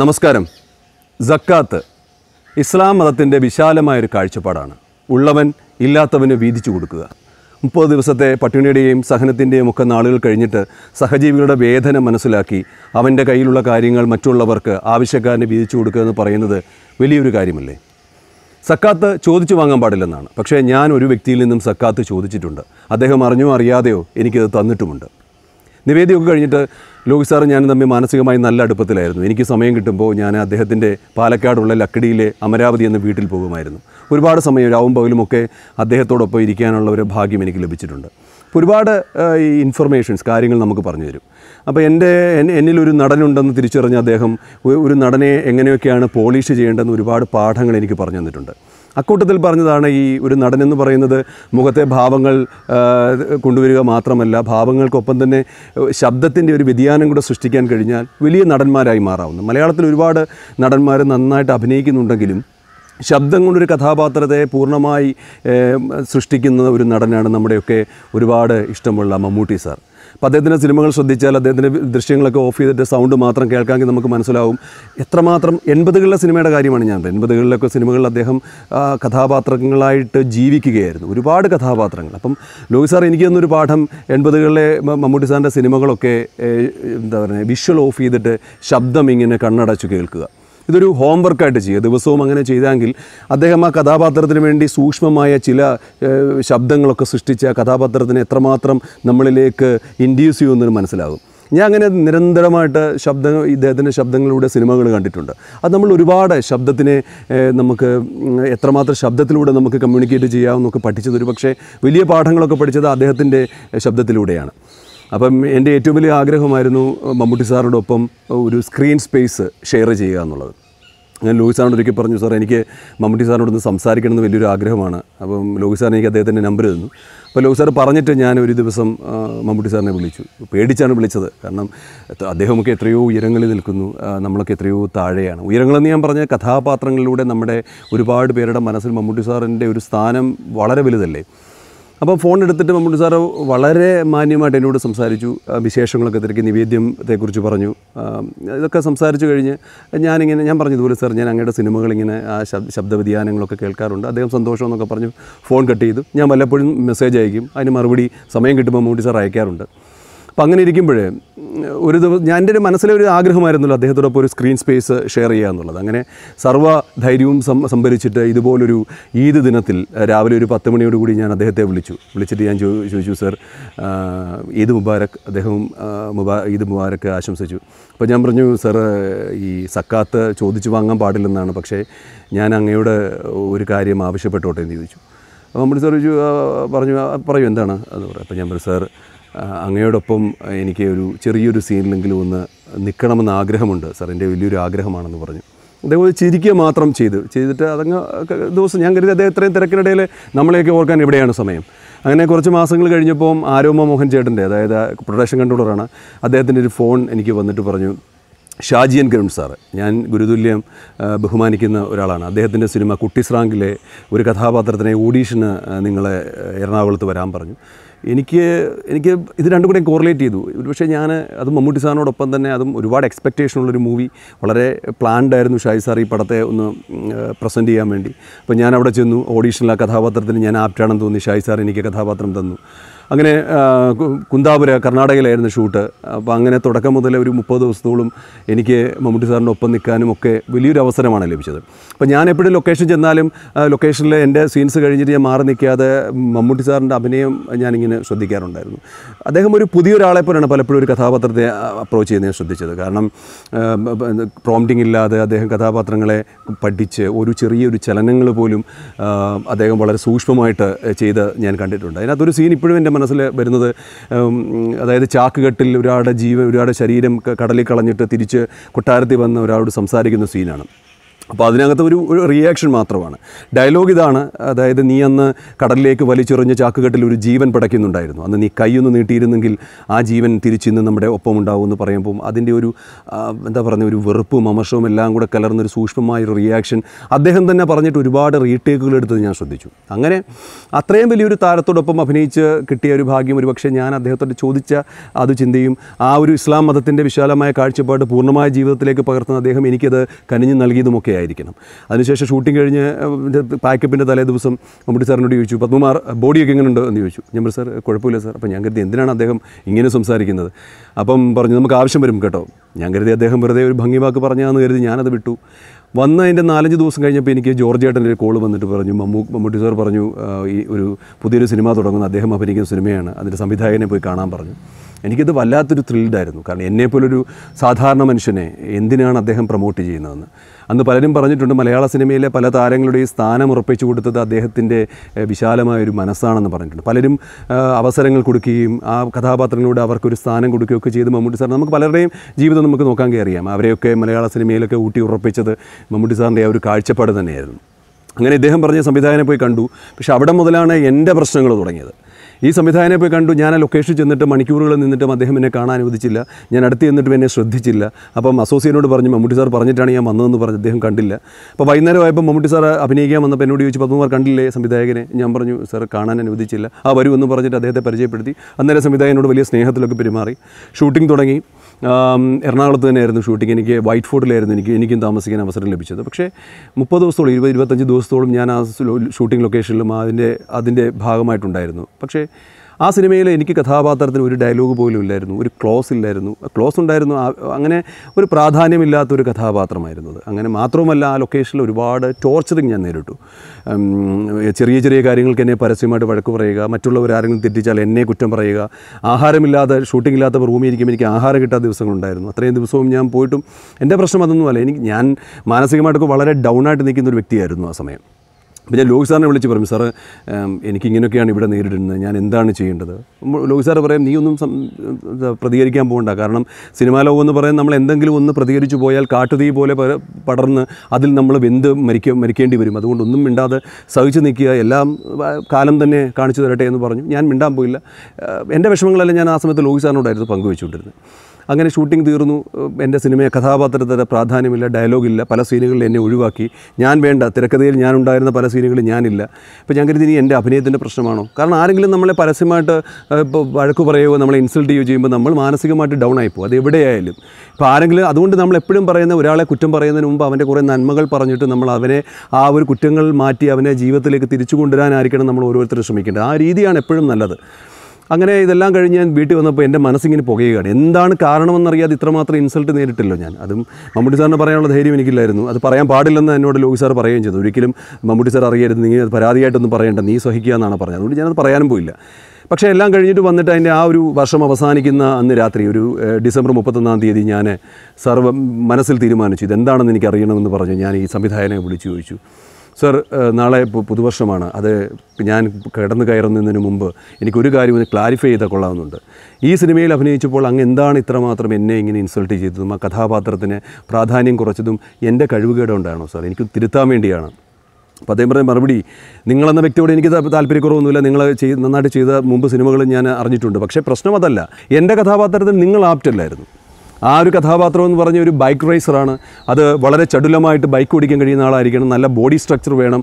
നമസ്കാരം ജക്കാത്ത് ഇസ്ലാം മതത്തിൻ്റെ വിശാലമായൊരു കാഴ്ചപ്പാടാണ് ഉള്ളവൻ ഇല്ലാത്തവന് വീതിച്ചു കൊടുക്കുക മുപ്പത് ദിവസത്തെ പട്ടിണിയുടെയും സഹനത്തിൻ്റെയും ഒക്കെ നാളുകൾ കഴിഞ്ഞിട്ട് സഹജീവികളുടെ വേദന മനസ്സിലാക്കി അവൻ്റെ കയ്യിലുള്ള കാര്യങ്ങൾ മറ്റുള്ളവർക്ക് ആവശ്യക്കാരന് വീതിച്ചു കൊടുക്കുക എന്ന് പറയുന്നത് വലിയൊരു കാര്യമല്ലേ സക്കാത്ത് ചോദിച്ചു വാങ്ങാൻ പാടില്ലെന്നാണ് പക്ഷേ ഞാൻ ഒരു വ്യക്തിയിൽ നിന്നും സക്കാത്ത് ചോദിച്ചിട്ടുണ്ട് അദ്ദേഹം അറിഞ്ഞോ അറിയാതെയോ എനിക്കത് തന്നിട്ടുമുണ്ട് നിവേദ്യമൊക്കെ കഴിഞ്ഞിട്ട് ലോകി സാറ് ഞാനും തമ്മിൽ മാനസികമായി നല്ല അടുപ്പത്തിലായിരുന്നു എനിക്ക് സമയം കിട്ടുമ്പോൾ ഞാൻ അദ്ദേഹത്തിൻ്റെ പാലക്കാടുള്ള ലക്കടിയിലെ അമരാവതി എന്ന വീട്ടിൽ പോകുമായിരുന്നു ഒരുപാട് സമയം രാവും പകലുമൊക്കെ അദ്ദേഹത്തോടൊപ്പം ഇരിക്കാനുള്ള ഒരു ഭാഗ്യം എനിക്ക് ലഭിച്ചിട്ടുണ്ട് ഒരുപാട് ഈ ഇൻഫർമേഷൻസ് കാര്യങ്ങൾ നമുക്ക് പറഞ്ഞു തരും അപ്പോൾ എൻ്റെ എന്നിലൊരു നടനുണ്ടെന്ന് തിരിച്ചറിഞ്ഞ അദ്ദേഹം ഒരു നടനെ എങ്ങനെയൊക്കെയാണ് പോളിഷ് ചെയ്യേണ്ടതെന്ന് ഒരുപാട് പാഠങ്ങൾ എനിക്ക് പറഞ്ഞു തന്നിട്ടുണ്ട് അക്കൂട്ടത്തിൽ പറഞ്ഞതാണ് ഈ ഒരു നടൻ എന്ന് പറയുന്നത് മുഖത്തെ ഭാവങ്ങൾ കൊണ്ടുവരിക മാത്രമല്ല ഭാവങ്ങൾക്കൊപ്പം തന്നെ ശബ്ദത്തിൻ്റെ ഒരു വ്യതിയാനം കൂടെ സൃഷ്ടിക്കാൻ കഴിഞ്ഞാൽ വലിയ നടന്മാരായി മാറാവുന്നു മലയാളത്തിൽ ഒരുപാട് നടന്മാർ നന്നായിട്ട് അഭിനയിക്കുന്നുണ്ടെങ്കിലും ശബ്ദം കൊണ്ടൊരു കഥാപാത്രത്തെ പൂർണ്ണമായി സൃഷ്ടിക്കുന്ന ഒരു നടനാണ് നമ്മുടെയൊക്കെ ഒരുപാട് ഇഷ്ടമുള്ള മമ്മൂട്ടി സാർ അപ്പോൾ അദ്ദേഹത്തിൻ്റെ സിനിമകൾ ശ്രദ്ധിച്ചാൽ അദ്ദേഹത്തിൻ്റെ ദൃശ്യങ്ങളൊക്കെ ഓഫ് ചെയ്തിട്ട് സൗണ്ട് മാത്രം കേൾക്കാമെങ്കിൽ നമുക്ക് മനസ്സിലാവും എത്രമാത്രം എൺപതുകളിലെ സിനിമയുടെ കാര്യമാണ് ഞാൻ എൺപതുകളിലൊക്കെ സിനിമകളിൽ അദ്ദേഹം കഥാപാത്രങ്ങളായിട്ട് ജീവിക്കുകയായിരുന്നു ഒരുപാട് കഥാപാത്രങ്ങൾ അപ്പം ലോഹി സാർ എനിക്ക് തന്നൊരു പാഠം എൺപതുകളിലെ മമ്മൂട്ടി സാറിൻ്റെ സിനിമകളൊക്കെ എന്താ പറയുക വിഷ്വൽ ഓഫ് ചെയ്തിട്ട് ശബ്ദം ഇങ്ങനെ കണ്ണടച്ചു കേൾക്കുക ഇതൊരു ഹോം വർക്കായിട്ട് ചെയ്യുക ദിവസവും അങ്ങനെ ചെയ്താങ്കിൽ അദ്ദേഹം ആ കഥാപാത്രത്തിന് വേണ്ടി സൂക്ഷ്മമായ ചില ശബ്ദങ്ങളൊക്കെ സൃഷ്ടിച്ച കഥാപാത്രത്തിന് എത്രമാത്രം നമ്മളിലേക്ക് ഇൻഡ്യൂസ് ചെയ്യുമെന്നൊരു മനസ്സിലാകും ഞാൻ അങ്ങനെ നിരന്തരമായിട്ട് ശബ്ദ ഇദ്ദേഹത്തിൻ്റെ ശബ്ദങ്ങളിലൂടെ സിനിമകൾ കണ്ടിട്ടുണ്ട് അത് നമ്മൾ ഒരുപാട് ശബ്ദത്തിനെ നമുക്ക് എത്രമാത്രം ശബ്ദത്തിലൂടെ നമുക്ക് കമ്മ്യൂണിക്കേറ്റ് ചെയ്യാമെന്നൊക്കെ പഠിച്ചത് ഒരു പക്ഷേ വലിയ പാഠങ്ങളൊക്കെ പഠിച്ചത് അദ്ദേഹത്തിൻ്റെ ശബ്ദത്തിലൂടെയാണ് അപ്പം എൻ്റെ ഏറ്റവും വലിയ ആഗ്രഹമായിരുന്നു മമ്മൂട്ടി സാറിനോടൊപ്പം ഒരു സ്ക്രീൻ സ്പേസ് ഷെയർ ചെയ്യുക എന്നുള്ളത് ഞാൻ ലോകി സാറിനോട് ഒരിക്കൽ പറഞ്ഞു സാർ എനിക്ക് മമ്മൂട്ടി സാറിനോട് സംസാരിക്കണം എന്ന് വലിയൊരു ആഗ്രഹമാണ് അപ്പം ലോകി സാറിന് എനിക്ക് അദ്ദേഹത്തിൻ്റെ നമ്പർ തന്നു അപ്പോൾ ലോകി സാർ പറഞ്ഞിട്ട് ഞാൻ ഒരു ദിവസം മമ്മൂട്ടി സാറിനെ വിളിച്ചു പേടിച്ചാണ് വിളിച്ചത് കാരണം അദ്ദേഹമൊക്കെ എത്രയോ ഉയരങ്ങളിൽ നിൽക്കുന്നു നമ്മളൊക്കെ എത്രയോ താഴെയാണ് ഉയരങ്ങളെന്ന് ഞാൻ പറഞ്ഞ കഥാപാത്രങ്ങളിലൂടെ നമ്മുടെ ഒരുപാട് പേരുടെ മനസ്സിൽ മമ്മൂട്ടി സാറിൻ്റെ ഒരു സ്ഥാനം വളരെ വലുതല്ലേ അപ്പോൾ ഫോൺ എടുത്തിട്ട് മമ്മൂട്ടി സാറ് വളരെ മാന്യമായിട്ട് എന്നോട് സംസാരിച്ചു വിശേഷങ്ങളൊക്കെ തിരക്കി നിവേദ്യത്തെക്കുറിച്ച് പറഞ്ഞു ഇതൊക്കെ സംസാരിച്ചു കഴിഞ്ഞ് ഞാനിങ്ങനെ ഞാൻ പറഞ്ഞു ഇതുപോലെ സാർ ഞാൻ അങ്ങയുടെ സിനിമകളിങ്ങനെ ആ ശബ്ദ വ്യതിയാനങ്ങളൊക്കെ കേൾക്കാറുണ്ട് അദ്ദേഹം സന്തോഷം എന്നൊക്കെ പറഞ്ഞു ഫോൺ കട്ട് ചെയ്തു ഞാൻ വല്ലപ്പോഴും മെസ്സേജ് അയക്കും അതിന് മറുപടി സമയം കിട്ടുമ്പോൾ മമ്മൂട്ടി സാർ അയക്കാറുണ്ട് അപ്പം അങ്ങനെ ഇരിക്കുമ്പോൾ ഒരു ദിവസം ഞാൻ എൻ്റെ ഒരു മനസ്സിലെ ഒരു ആഗ്രഹമായിരുന്നല്ലോ അദ്ദേഹത്തോടൊപ്പം ഒരു സ്ക്രീൻ സ്പേസ് ഷെയർ ചെയ്യുക എന്നുള്ളത് അങ്ങനെ സർവ ധൈര്യവും സംഭരിച്ചിട്ട് ഇതുപോലൊരു ഈദ് ദിനത്തിൽ രാവിലെ ഒരു പത്ത് മണിയോടുകൂടി ഞാൻ അദ്ദേഹത്തെ വിളിച്ചു വിളിച്ചിട്ട് ഞാൻ ചോദിച്ചു സർ ഈദ് മുബാരക് അദ്ദേഹം മുബാ ഈദ് മുബാരക്ക് ആശംസിച്ചു അപ്പോൾ ഞാൻ പറഞ്ഞു സർ ഈ സക്കാത്ത് ചോദിച്ചു വാങ്ങാൻ പാടില്ലെന്നാണ് പക്ഷേ ഞാൻ അങ്ങയുടെ ഒരു കാര്യം ആവശ്യപ്പെട്ടോട്ടെ എന്ന് ചോദിച്ചു അപ്പോൾ സർ ചോദിച്ചു പറഞ്ഞു പറയൂ എന്താണ് അത് പറയാം അപ്പോൾ ഞാൻ പറഞ്ഞു സർ അങ്ങയോടൊപ്പം എനിക്ക് ഒരു ചെറിയൊരു സീനിലെങ്കിലും ഒന്ന് നിൽക്കണമെന്ന് ആഗ്രഹമുണ്ട് സാർ എൻ്റെ വലിയൊരു ആഗ്രഹമാണെന്ന് പറഞ്ഞു അതേപോലെ ചിരിക്കുക മാത്രം ചെയ്തു ചെയ്തിട്ട് അതങ്ങ് ദിവസം ഞാൻ കരുതി അദ്ദേഹം ഇത്രയും തിരക്കിനിടയിൽ നമ്മളെയൊക്കെ ഓർക്കാൻ എവിടെയാണ് സമയം അങ്ങനെ കുറച്ച് മാസങ്ങൾ കഴിഞ്ഞപ്പോൾ ആരോമ മോഹൻ ചേട്ടൻ്റെ അതായത് പ്രൊഡക്ഷൻ കൺട്രോളറാണ് അദ്ദേഹത്തിൻ്റെ ഒരു ഫോൺ എനിക്ക് വന്നിട്ട് പറഞ്ഞു ഷാജിയൻ ഗ്രൗണ്ട് സാറ് ഞാൻ ഗുരുതുല്യം ബഹുമാനിക്കുന്ന ഒരാളാണ് അദ്ദേഹത്തിൻ്റെ സിനിമ കുട്ടിസ്രാങ്കിലെ ഒരു കഥാപാത്രത്തിനെ ഓഡീഷന് നിങ്ങളെ എറണാകുളത്ത് വരാൻ പറഞ്ഞു എനിക്ക് എനിക്ക് ഇത് രണ്ടും കൂടെ കോറിലേറ്റ് ചെയ്തു പക്ഷേ ഞാൻ അത് മമ്മൂട്ടി സാറിനോടൊപ്പം തന്നെ അതും ഒരുപാട് എക്സ്പെക്റ്റേഷൻ ഉള്ളൊരു മൂവി വളരെ പ്ലാൻഡ് ആയിരുന്നു ഷായി സാർ ഈ പടത്തെ ഒന്ന് പ്രസൻറ്റ് ചെയ്യാൻ വേണ്ടി അപ്പോൾ ഞാൻ അവിടെ ചെന്നു ഓഡീഷനിലെ ആ കഥാപാത്രത്തിന് ഞാൻ ആപ്റ്റാണെന്ന് തോന്നി ഷായി സാർ എനിക്ക് കഥാപാത്രം തന്നു അങ്ങനെ കുന്താപുര കർണാടകയിലായിരുന്നു ഷൂട്ട് അപ്പോൾ അങ്ങനെ തുടക്കം മുതൽ ഒരു മുപ്പത് ദിവസത്തോളം എനിക്ക് മമ്മൂട്ടി സാറിൻ്റെ ഒപ്പം നിൽക്കാനും ഒക്കെ വലിയൊരു അവസരമാണ് ലഭിച്ചത് അപ്പോൾ ഞാൻ എപ്പോഴും ലൊക്കേഷൻ ചെന്നാലും ലൊക്കേഷനിൽ എൻ്റെ സീൻസ് കഴിഞ്ഞിട്ട് ഞാൻ മാറി നിൽക്കാതെ മമ്മൂട്ടി സാറിൻ്റെ അഭിനയം ഞാനിങ്ങനെ ശ്രദ്ധിക്കാറുണ്ടായിരുന്നു അദ്ദേഹം ഒരു പുതിയൊരാളെ പോലെയാണ് പലപ്പോഴും ഒരു കഥാപാത്രത്തെ അപ്രോച്ച് ചെയ്യുന്നത് ഞാൻ ശ്രദ്ധിച്ചത് കാരണം പ്രോംറ്റിംഗ് ഇല്ലാതെ അദ്ദേഹം കഥാപാത്രങ്ങളെ പഠിച്ച് ഒരു ചെറിയൊരു ചലനങ്ങൾ പോലും അദ്ദേഹം വളരെ സൂക്ഷ്മമായിട്ട് ചെയ്ത് ഞാൻ കണ്ടിട്ടുണ്ട് അതിനകത്തൊരു സീൻ ഇപ്പോഴും എൻ്റെ മനസ്സിൽ വരുന്നത് അതായത് ചാക്കുകെട്ടിൽ ഒരാളുടെ ജീവൻ ഒരാളുടെ ശരീരം കടലിൽ കളഞ്ഞിട്ട് തിരിച്ച് കൊട്ടാരത്തിൽ വന്ന് ഒരാളോട് സംസാരിക്കുന്ന സീനാണ് അപ്പോൾ അതിനകത്ത് ഒരു ഒരു റിയാക്ഷൻ മാത്രമാണ് ഡയലോഗ് ഇതാണ് അതായത് നീ അന്ന് കടലിലേക്ക് വലിച്ചെറിഞ്ഞ ചാക്കുകെട്ടിൽ ഒരു ജീവൻ പടയ്ക്കുന്നുണ്ടായിരുന്നു അന്ന് നീ കൈയൊന്ന് നീട്ടിയിരുന്നെങ്കിൽ ആ ജീവൻ തിരിച്ചിന്ന് നമ്മുടെ ഒപ്പം ഉണ്ടാവും എന്ന് പറയുമ്പോൾ അതിൻ്റെ ഒരു എന്താ പറയുക ഒരു വെറുപ്പും അമർഷവും എല്ലാം കൂടെ കലർന്നൊരു സൂക്ഷ്മമായൊരു റിയാക്ഷൻ അദ്ദേഹം തന്നെ പറഞ്ഞിട്ട് ഒരുപാട് റീടേക്കുകൾ എടുത്തത് ഞാൻ ശ്രദ്ധിച്ചു അങ്ങനെ അത്രയും വലിയൊരു താരത്തോടൊപ്പം അഭിനയിച്ച് കിട്ടിയ ഒരു ഭാഗ്യം ഒരു പക്ഷേ ഞാൻ അദ്ദേഹത്തോട് ചോദിച്ച അത് ചിന്തയും ആ ഒരു ഇസ്ലാം മതത്തിൻ്റെ വിശാലമായ കാഴ്ചപ്പാട് പൂർണ്ണമായ ജീവിതത്തിലേക്ക് പകർത്തുന്ന അദ്ദേഹം എനിക്കത് കനിഞ്ഞു നൽകിയതുമൊക്കെ ആയിരിക്കണം അതിനുശേഷം ഷൂട്ടിംഗ് കഴിഞ്ഞ് പാക്കപ്പിൻ്റെ തലേ ദിവസം മമ്മൂട്ടി സാറിനോട് ചോദിച്ചു പത്മകുമാർ ബോഡിയൊക്കെ എങ്ങനെ ഉണ്ടോ എന്ന് ചോദിച്ചു ഞാൻ സാർ കുഴപ്പമില്ല സാർ അപ്പോൾ ഞാൻ കരുതി എന്തിനാണ് അദ്ദേഹം ഇങ്ങനെ സംസാരിക്കുന്നത് അപ്പം പറഞ്ഞു നമുക്ക് ആവശ്യം വരും കേട്ടോ ഞാൻ കരുതി അദ്ദേഹം വെറുതെ ഒരു ഭംഗി വാക്ക് പറഞ്ഞാന്ന് കരുതി ഞാനത് വിട്ടു വന്ന അതിൻ്റെ നാലഞ്ച് ദിവസം കഴിഞ്ഞപ്പോൾ എനിക്ക് ജോർജ് ഏട്ടൻ്റെ ഒരു കോൾ വന്നിട്ട് പറഞ്ഞു മമ്മൂ മമ്മൂട്ടി സാർ പറഞ്ഞു ഈ ഒരു പുതിയൊരു സിനിമ തുടങ്ങുന്ന അദ്ദേഹം അഭിനയിക്കുന്ന സിനിമയാണ് അതിൻ്റെ സംവിധായകനെ പോയി കാണാൻ പറഞ്ഞു എനിക്കത് വല്ലാത്തൊരു ത്രില്ഡായിരുന്നു കാരണം എന്നെപ്പോലൊരു സാധാരണ മനുഷ്യനെ എന്തിനാണ് അദ്ദേഹം പ്രൊമോട്ട് ചെയ്യുന്നതെന്ന് അന്ന് പലരും പറഞ്ഞിട്ടുണ്ട് മലയാള സിനിമയിലെ പല താരങ്ങളുടെയും സ്ഥാനം ഉറപ്പിച്ചു കൊടുത്തത് അദ്ദേഹത്തിൻ്റെ വിശാലമായൊരു മനസ്സാണെന്ന് പറഞ്ഞിട്ടുണ്ട് പലരും അവസരങ്ങൾ കൊടുക്കുകയും ആ കഥാപാത്രങ്ങളോട് അവർക്കൊരു സ്ഥാനം കൊടുക്കുകയൊക്കെ ചെയ്ത് മമ്മൂട്ടി സാർ നമുക്ക് പലരുടെയും ജീവിതം നമുക്ക് നോക്കാൻ കയറിയാം അവരെയൊക്കെ മലയാള സിനിമയിലൊക്കെ ഊട്ടി ഉറപ്പിച്ചത് മമ്മൂട്ടി സാറിൻ്റെ ആ ഒരു കാഴ്ചപ്പാട് തന്നെയായിരുന്നു അങ്ങനെ ഇദ്ദേഹം പറഞ്ഞ സംവിധായകനെ പോയി കണ്ടു പക്ഷേ അവിടെ മുതലാണ് എൻ്റെ പ്രശ്നങ്ങൾ തുടങ്ങിയത് ഈ സംവിധായകനെ പോയി കണ്ടു ഞാൻ ആ ലൊക്കേഷൻ ചെന്നിട്ട് മണിക്കൂറുകൾ നിന്നിട്ടും അദ്ദേഹം എന്നെ കാണാൻ അനുവദിച്ചില്ല ഞാൻ അടുത്ത് ചെന്നിട്ടും എന്നെ ശ്രദ്ധിച്ചില്ല അപ്പം അസോസിയനോട് പറഞ്ഞു മമ്മൂട്ടി സാർ പറഞ്ഞിട്ടാണ് ഞാൻ വന്നതെന്ന് പറഞ്ഞു അദ്ദേഹം കണ്ടില്ല അപ്പോൾ വൈകുന്നേരം ആയപ്പോൾ മമ്മൂട്ടി സാർ അഭിനയിക്കാൻ വന്നപ്പോൾ എന്നോട് ചോദിച്ചു പത്മകുമാർ കണ്ടില്ലേ സംവിധായകനെ ഞാൻ പറഞ്ഞു സാർ കാണാൻ അനുവദിച്ചില്ല ആ വരുമെന്ന് എന്ന് പറഞ്ഞിട്ട് അദ്ദേഹത്തെ പരിചയപ്പെടുത്തി അന്നേരം സംവിധായകനോട് വലിയ സ്നേഹത്തിലൊക്കെ പെരുമാറി ഷൂട്ടിംഗ് തുടങ്ങി എറണാകുളത്ത് തന്നെയായിരുന്നു ഷൂട്ടിംഗ് എനിക്ക് വൈറ്റ് ഫോർട്ടിലായിരുന്നു എനിക്ക് എനിക്കും താമസിക്കാൻ അവസരം ലഭിച്ചത് പക്ഷേ മുപ്പത് ദിവസത്തോളം ഇരുപത് ഇരുപത്തഞ്ച് ദിവസത്തോളം ഞാൻ ആ ഷൂട്ടിംഗ് ലൊക്കേഷനിലും അതിൻ്റെ അതിൻ്റെ ഭാഗമായിട്ടുണ്ടായിരുന്നു പക്ഷേ ആ സിനിമയിൽ എനിക്ക് കഥാപാത്രത്തിന് ഒരു ഡയലോഗ് പോലും ഇല്ലായിരുന്നു ഒരു ക്ലോസ് ഇല്ലായിരുന്നു ക്ലോസ് ഉണ്ടായിരുന്നു അങ്ങനെ ഒരു പ്രാധാന്യമില്ലാത്തൊരു അത് അങ്ങനെ മാത്രവുമല്ല ആ ലൊക്കേഷനിൽ ഒരുപാട് ടോർച്ചറിങ് ഞാൻ നേരിട്ടു ചെറിയ ചെറിയ കാര്യങ്ങൾക്ക് എന്നെ പരസ്യമായിട്ട് വഴക്ക് പറയുക മറ്റുള്ളവർ ആരെങ്കിലും തെറ്റിച്ചാൽ എന്നെ കുറ്റം പറയുക ആഹാരമില്ലാതെ ഷൂട്ടിംഗ് ഇല്ലാത്ത റൂമിൽ ഇരിക്കുമ്പോൾ എനിക്ക് ആഹാരം കിട്ടാത്ത ദിവസങ്ങളുണ്ടായിരുന്നു അത്രയും ദിവസവും ഞാൻ പോയിട്ടും എൻ്റെ പ്രശ്നം അതൊന്നുമല്ല എനിക്ക് ഞാൻ മാനസികമായിട്ടൊക്കെ വളരെ ഡൗൺ ആയിട്ട് നിൽക്കുന്ന ഒരു വ്യക്തിയായിരുന്നു ആ സമയം അപ്പോൾ ഞാൻ ലോക് സാറിനെ വിളിച്ച് പറയും സാറ് എനിക്കിങ്ങനെയൊക്കെയാണ് ഇവിടെ നേരിടുന്നത് ഞാൻ എന്താണ് ചെയ്യേണ്ടത് ലോക് സാറ് പറയും നീ ഒന്നും പ്രതികരിക്കാൻ പോകണ്ട കാരണം സിനിമാ ലോകം എന്ന് പറയാൻ നമ്മൾ എന്തെങ്കിലും ഒന്ന് പ്രതികരിച്ചു പോയാൽ കാട്ടുതീ പോലെ പടർന്ന് അതിൽ നമ്മൾ വെന്ത് മരിക്ക മരിക്കേണ്ടി വരും അതുകൊണ്ട് ഒന്നും മിണ്ടാതെ സഹിച്ചു നിൽക്കുക എല്ലാം കാലം തന്നെ കാണിച്ചു തരട്ടെ എന്ന് പറഞ്ഞു ഞാൻ മിണ്ടാൻ പോയില്ല എൻ്റെ വിഷമങ്ങളെല്ലാം ഞാൻ ആ സമയത്ത് ലോക് സാറിനോടായിരുന്നു പങ്കുവെച്ചുകൊണ്ടിരുന്നത് അങ്ങനെ ഷൂട്ടിംഗ് തീർന്നു എൻ്റെ സിനിമയെ കഥാപാത്രത്തിൻ്റെ പ്രാധാന്യമില്ല ഡയലോഗില്ല പല സീനുകളിൽ എന്നെ ഒഴിവാക്കി ഞാൻ വേണ്ട തിരക്കഥയിൽ ഞാൻ ഉണ്ടായിരുന്ന പല സീനുകളിൽ ഞാനില്ല ഇപ്പോൾ ഞാൻ കരുതി ഇനി എൻ്റെ അഭിനയത്തിൻ്റെ പ്രശ്നമാണോ കാരണം ആരെങ്കിലും നമ്മളെ പരസ്യമായിട്ട് ഇപ്പോൾ വഴക്ക് പറയുകയോ നമ്മളെ ഇൻസൾട്ട് ചെയ്യുകയോ ചെയ്യുമ്പോൾ നമ്മൾ മാനസികമായിട്ട് ഡൗൺ ആയിപ്പോൾ അത് എവിടെയായാലും ഇപ്പോൾ ആരെങ്കിലും അതുകൊണ്ട് നമ്മൾ എപ്പോഴും പറയുന്ന ഒരാളെ കുറ്റം പറയുന്നതിന് മുമ്പ് അവൻ്റെ കുറേ നന്മകൾ പറഞ്ഞിട്ട് നമ്മൾ അവനെ ആ ഒരു കുറ്റങ്ങൾ മാറ്റി അവനെ ജീവിതത്തിലേക്ക് തിരിച്ചു കൊണ്ടുവരാനായിരിക്കണം നമ്മൾ ഓരോരുത്തരും ശ്രമിക്കേണ്ടത് ആ രീതിയാണ് എപ്പോഴും നല്ലത് അങ്ങനെ ഇതെല്ലാം കഴിഞ്ഞ് ഞാൻ വീട്ടിൽ വന്നപ്പോൾ എൻ്റെ മനസ്സിങ്ങനെ പുകയുകയാണ് എന്താണ് കാരണമെന്നറിയാതെ ഇത്രമാത്രം ഇൻസൾട്ട് നേരിട്ടില്ലോ ഞാൻ അതും മമ്മൂട്ടി സാറിന് പറയാനുള്ള ധൈര്യം എനിക്കില്ലായിരുന്നു അത് പറയാൻ പാടില്ലെന്ന് എന്നോട് ലോകി സാർ പറയുകയും ചെയ്തു ഒരിക്കലും മമ്മൂട്ടി സാർ അറിയരുത് നീ അത് പരാതിയായിട്ടൊന്നും പറയേണ്ട നീ സഹിക്കുക എന്നാണ് പറഞ്ഞത് അതുകൊണ്ട് ഞാനത് പറയാനും പോയില്ല പക്ഷേ എല്ലാം കഴിഞ്ഞിട്ട് വന്നിട്ട് അതിൻ്റെ ആ ഒരു വർഷം അവസാനിക്കുന്ന അന്ന് രാത്രി ഒരു ഡിസംബർ മുപ്പത്തൊന്നാം തീയതി ഞാൻ സർവ്വം മനസ്സിൽ തീരുമാനിച്ചു ഇതെന്താണെന്ന് എനിക്ക് അറിയണമെന്ന് പറഞ്ഞു ഞാൻ ഈ സംവിധായകനെ വിളിച്ചു ചോദിച്ചു സർ നാളെ പുതുവർഷമാണ് അത് ഞാൻ കിടന്നു കയറുന്നതിന് മുമ്പ് എനിക്കൊരു കാര്യം ഒന്ന് ക്ലാരിഫൈ ചെയ്താൽ കൊള്ളാവുന്നുണ്ട് ഈ സിനിമയിൽ അഭിനയിച്ചപ്പോൾ അങ്ങ് എന്താണ് ഇത്രമാത്രം എന്നെ ഇങ്ങനെ ഇൻസൾട്ട് ചെയ്തതും ആ കഥാപാത്രത്തിന് പ്രാധാന്യം കുറച്ചതും എൻ്റെ കഴിവുകേട് ഉണ്ടാണോ സാർ എനിക്ക് തിരുത്താൻ വേണ്ടിയാണ് അപ്പോൾ അദ്ദേഹം പറഞ്ഞ മറുപടി നിങ്ങളെന്ന വ്യക്തിയോട് എനിക്ക് താല്പര്യക്കുറവൊന്നുമില്ല നിങ്ങൾ ചെയ്ത് നന്നായിട്ട് ചെയ്ത മുമ്പ് സിനിമകൾ ഞാൻ അറിഞ്ഞിട്ടുണ്ട് പക്ഷേ പ്രശ്നം അതല്ല എൻ്റെ കഥാപാത്രത്തിന് നിങ്ങൾ ആപ്റ്റല്ലായിരുന്നു ആ ഒരു കഥാപാത്രം എന്ന് പറഞ്ഞ ഒരു ബൈക്ക് റൈസറാണ് അത് വളരെ ചടുലമായിട്ട് ബൈക്ക് ഓടിക്കാൻ കഴിയുന്ന ആളായിരിക്കണം നല്ല ബോഡി സ്ട്രക്ചർ വേണം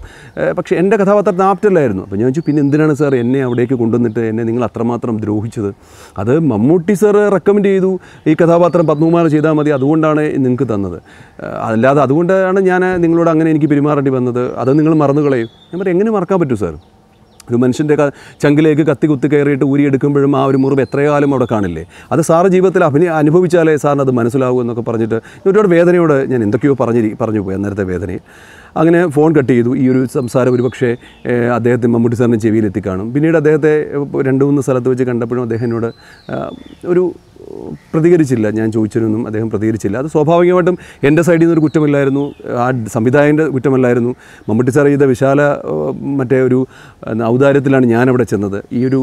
പക്ഷേ എൻ്റെ കഥാപാത്രത്തിന് ആപ്റ്റല്ലായിരുന്നു അപ്പോൾ ഞാൻ ചോദിച്ചു പിന്നെ എന്തിനാണ് സാർ എന്നെ അവിടേക്ക് കൊണ്ടുവന്നിട്ട് എന്നെ നിങ്ങൾ അത്രമാത്രം ദ്രോഹിച്ചത് അത് മമ്മൂട്ടി സാർ റെക്കമെൻഡ് ചെയ്തു ഈ കഥാപാത്രം പത്മകുമാർ ചെയ്താൽ മതി അതുകൊണ്ടാണ് നിങ്ങൾക്ക് തന്നത് അല്ലാതെ അതുകൊണ്ടാണ് ഞാൻ നിങ്ങളോട് അങ്ങനെ എനിക്ക് പെരുമാറേണ്ടി വന്നത് അത് നിങ്ങൾ മറന്നു കളയും ഞാൻ പറയും എങ്ങനെ മറക്കാൻ പറ്റൂ സാർ ഒരു മനുഷ്യൻ്റെ ചങ്കിലേക്ക് കത്തി കുത്തി കയറിയിട്ട് ഊരിയെടുക്കുമ്പോഴും ആ ഒരു മുറിവ് എത്ര അവിടെ കാണില്ലേ അത് സാറ് ജീവിതത്തിൽ അഭിനയ അനുഭവിച്ചാലേ സാറിന് അത് മനസ്സിലാകൂ എന്നൊക്കെ പറഞ്ഞിട്ട് ഒരുപാട് വേദനയോട് ഞാൻ എന്തൊക്കെയോ പറഞ്ഞിരി പറഞ്ഞു പോയി അന്നേരത്തെ വേദനയിൽ അങ്ങനെ ഫോൺ കട്ട് ചെയ്തു ഈ ഒരു സംസാരം ഒരുപക്ഷെ അദ്ദേഹത്തെ മമ്മൂട്ടി സാറിൻ്റെ ചെവിയിലെത്തിക്കാണും പിന്നീട് അദ്ദേഹത്തെ രണ്ട് മൂന്ന് സ്ഥലത്ത് വെച്ച് കണ്ടപ്പോഴും അദ്ദേഹത്തിനോട് ഒരു പ്രതികരിച്ചില്ല ഞാൻ ചോദിച്ചതിനൊന്നും അദ്ദേഹം പ്രതികരിച്ചില്ല അത് സ്വാഭാവികമായിട്ടും എൻ്റെ സൈഡിൽ നിന്നൊരു കുറ്റമില്ലായിരുന്നു ആ സംവിധായകൻ്റെ കുറ്റമല്ലായിരുന്നു മമ്മൂട്ടി സാർ ചെയ്ത വിശാല മറ്റേ ഒരു ഔദാര്യത്തിലാണ് ഞാൻ അവിടെ ചെന്നത് ഈ ഒരു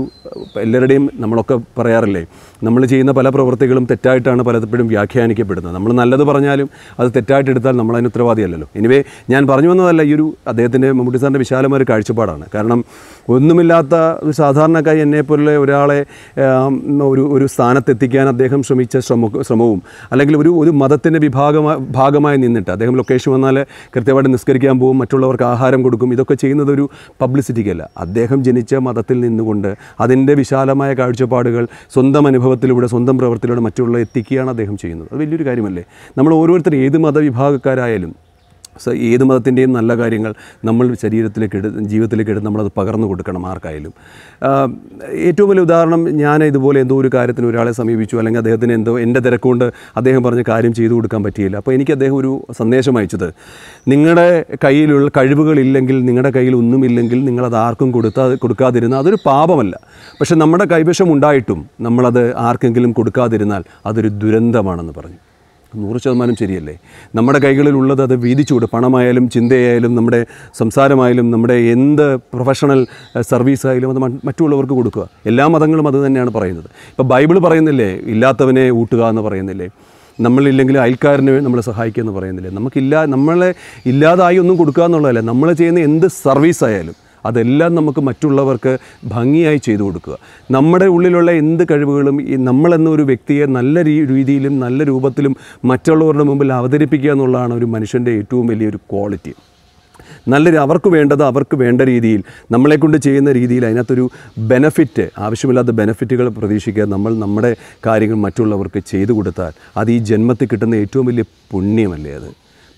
എല്ലാവരുടെയും നമ്മളൊക്കെ പറയാറില്ലേ നമ്മൾ ചെയ്യുന്ന പല പ്രവൃത്തികളും തെറ്റായിട്ടാണ് പലപ്പോഴും വ്യാഖ്യാനിക്കപ്പെടുന്നത് നമ്മൾ നല്ലത് പറഞ്ഞാലും അത് തെറ്റായിട്ട് എടുത്താൽ നമ്മൾ അതിന് ഉത്തരവാദിയല്ലല്ലോ എനിവേ ഞാൻ പറഞ്ഞു വന്നതല്ല ഈ ഒരു അദ്ദേഹത്തിൻ്റെ മമ്മൂട്ടി സാറിൻ്റെ വിശാലമായ ഒരു കാഴ്ചപ്പാടാണ് കാരണം ഒന്നുമില്ലാത്ത ഒരു സാധാരണക്കായി എന്നെപ്പോലുള്ള ഒരാളെ ഒരു ഒരു സ്ഥാനത്തെത്തിക്കാൻ അദ്ദേഹം ശ്രമിച്ച ശ്രമ ശ്രമവും അല്ലെങ്കിൽ ഒരു ഒരു മതത്തിൻ്റെ വിഭാഗമായി ഭാഗമായി നിന്നിട്ട് അദ്ദേഹം ലൊക്കേഷൻ വന്നാൽ കൃത്യമായിട്ട് നിസ്കരിക്കാൻ പോകും മറ്റുള്ളവർക്ക് ആഹാരം കൊടുക്കും ഇതൊക്കെ ചെയ്യുന്നത് ഒരു പബ്ലിസിറ്റിക്കല്ല അദ്ദേഹം ജനിച്ച മതത്തിൽ നിന്നുകൊണ്ട് അതിൻ്റെ വിശാലമായ കാഴ്ചപ്പാടുകൾ സ്വന്തം അനുഭവത്തിലൂടെ സ്വന്തം പ്രവൃത്തിയിലൂടെ മറ്റുള്ള എത്തിക്കുകയാണ് അദ്ദേഹം ചെയ്യുന്നത് അത് വലിയൊരു കാര്യമല്ലേ നമ്മൾ ഓരോരുത്തരും ഏത് മതവിഭാഗക്കാരായാലും ഏത് മതത്തിൻ്റെയും നല്ല കാര്യങ്ങൾ നമ്മൾ ശരീരത്തിലേക്ക് എടു ജീവിതത്തിലേക്ക് എടുത്ത് നമ്മളത് പകർന്നു കൊടുക്കണം ആർക്കായാലും ഏറ്റവും വലിയ ഉദാഹരണം ഞാൻ ഇതുപോലെ എന്തോ ഒരു കാര്യത്തിന് ഒരാളെ സമീപിച്ചു അല്ലെങ്കിൽ അദ്ദേഹത്തിന് എന്തോ എൻ്റെ തിരക്കുകൊണ്ട് അദ്ദേഹം പറഞ്ഞ കാര്യം ചെയ്തു കൊടുക്കാൻ പറ്റിയില്ല അപ്പോൾ എനിക്ക് അദ്ദേഹം ഒരു സന്ദേശം അയച്ചത് നിങ്ങളുടെ കയ്യിലുള്ള കഴിവുകളില്ലെങ്കിൽ നിങ്ങളുടെ കയ്യിൽ ഒന്നുമില്ലെങ്കിൽ നിങ്ങളത് ആർക്കും കൊടുത്താ കൊടുക്കാതിരുന്ന അതൊരു പാപമല്ല പക്ഷേ നമ്മുടെ കൈവശം ഉണ്ടായിട്ടും നമ്മളത് ആർക്കെങ്കിലും കൊടുക്കാതിരുന്നാൽ അതൊരു ദുരന്തമാണെന്ന് പറഞ്ഞു നൂറ് ശതമാനം ശരിയല്ലേ നമ്മുടെ കൈകളിലുള്ളത് അത് വീതിച്ചുകൂടെ പണമായാലും ചിന്തയായാലും നമ്മുടെ സംസാരമായാലും നമ്മുടെ എന്ത് പ്രൊഫഷണൽ സർവീസായാലും അത് മറ്റുള്ളവർക്ക് കൊടുക്കുക എല്ലാ മതങ്ങളും അത് തന്നെയാണ് പറയുന്നത് ഇപ്പോൾ ബൈബിൾ പറയുന്നില്ലേ ഇല്ലാത്തവനെ ഊട്ടുക എന്ന് പറയുന്നില്ലേ നമ്മളില്ലെങ്കിൽ അയൽക്കാരനെ നമ്മൾ സഹായിക്കുക എന്ന് പറയുന്നില്ലേ നമുക്കില്ല നമ്മളെ ഇല്ലാതായി ഒന്നും കൊടുക്കുക എന്നുള്ളതല്ല നമ്മൾ ചെയ്യുന്ന എന്ത് സർവീസായാലും അതെല്ലാം നമുക്ക് മറ്റുള്ളവർക്ക് ഭംഗിയായി ചെയ്തു കൊടുക്കുക നമ്മുടെ ഉള്ളിലുള്ള എന്ത് കഴിവുകളും ഈ നമ്മളെന്ന ഒരു വ്യക്തിയെ നല്ല രീതിയിലും നല്ല രൂപത്തിലും മറ്റുള്ളവരുടെ മുമ്പിൽ അവതരിപ്പിക്കുക എന്നുള്ളതാണ് ഒരു മനുഷ്യൻ്റെ ഏറ്റവും വലിയൊരു ക്വാളിറ്റി നല്ല അവർക്ക് വേണ്ടത് അവർക്ക് വേണ്ട രീതിയിൽ നമ്മളെക്കൊണ്ട് ചെയ്യുന്ന രീതിയിൽ അതിനകത്തൊരു ബെനഫിറ്റ് ആവശ്യമില്ലാത്ത ബെനഫിറ്റുകൾ പ്രതീക്ഷിക്കുക നമ്മൾ നമ്മുടെ കാര്യങ്ങൾ മറ്റുള്ളവർക്ക് ചെയ്തു കൊടുത്താൽ അത് ഈ ജന്മത്തിൽ കിട്ടുന്ന ഏറ്റവും വലിയ പുണ്യമല്ലേ അത്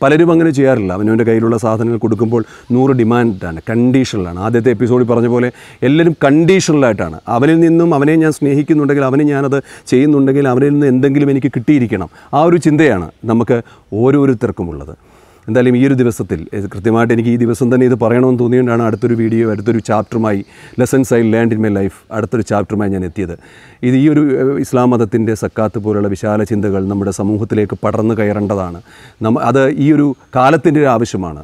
പലരും അങ്ങനെ ചെയ്യാറില്ല അവനവൻ്റെ കയ്യിലുള്ള സാധനങ്ങൾ കൊടുക്കുമ്പോൾ നൂറ് ഡിമാൻഡാണ് കണ്ടീഷണലാണ് ആദ്യത്തെ എപ്പിസോഡിൽ പറഞ്ഞ പോലെ എല്ലാവരും കണ്ടീഷണലായിട്ടാണ് അവനിൽ നിന്നും അവനെ ഞാൻ സ്നേഹിക്കുന്നുണ്ടെങ്കിൽ അവനെ ഞാനത് ചെയ്യുന്നുണ്ടെങ്കിൽ അവനിൽ നിന്ന് എന്തെങ്കിലും എനിക്ക് കിട്ടിയിരിക്കണം ആ ഒരു ചിന്തയാണ് നമുക്ക് ഓരോരുത്തർക്കുമുള്ളത് എന്തായാലും ഈ ഒരു ദിവസത്തിൽ കൃത്യമായിട്ട് എനിക്ക് ഈ ദിവസം തന്നെ ഇത് പറയണമെന്ന് തോന്നിയുകൊണ്ടാണ് അടുത്തൊരു വീഡിയോ അടുത്തൊരു ചാപ്റ്ററുമായി lessons I learned in my life അടുത്തൊരു ചാപ്റ്ററുമായി ഞാൻ എത്തിയത് ഇത് ഈ ഒരു ഇസ്ലാം മതത്തിൻ്റെ സക്കാത്ത് പോലുള്ള വിശാല ചിന്തകൾ നമ്മുടെ സമൂഹത്തിലേക്ക് പടർന്നു കയറേണ്ടതാണ് നമ്മ അത് ഈ ഒരു കാലത്തിൻ്റെ ഒരു ആവശ്യമാണ്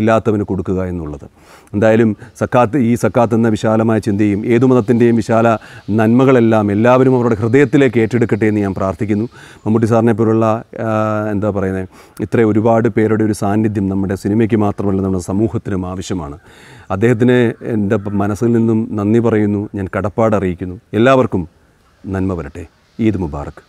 ഇല്ലാത്തവന് കൊടുക്കുക എന്നുള്ളത് എന്തായാലും സക്കാത്ത് ഈ സക്കാത്ത് എന്ന വിശാലമായ ചിന്തയും ഏതു മതത്തിൻ്റെയും വിശാല നന്മകളെല്ലാം എല്ലാവരും അവരുടെ ഹൃദയത്തിലേക്ക് ഏറ്റെടുക്കട്ടെ എന്ന് ഞാൻ പ്രാർത്ഥിക്കുന്നു മമ്മൂട്ടി സാറിനെ പോലുള്ള എന്താ പറയുന്നത് ഇത്ര ഒരുപാട് പേരുടെ ഒരു സാന്നിധ്യം നമ്മുടെ സിനിമയ്ക്ക് മാത്രമല്ല നമ്മുടെ സമൂഹത്തിനും ആവശ്യമാണ് അദ്ദേഹത്തിന് എൻ്റെ മനസ്സിൽ നിന്നും നന്ദി പറയുന്നു ഞാൻ കടപ്പാട് അറിയിക്കുന്നു എല്ലാവർക്കും നന്മ വരട്ടെ ഈദ് മുബാറക്ക്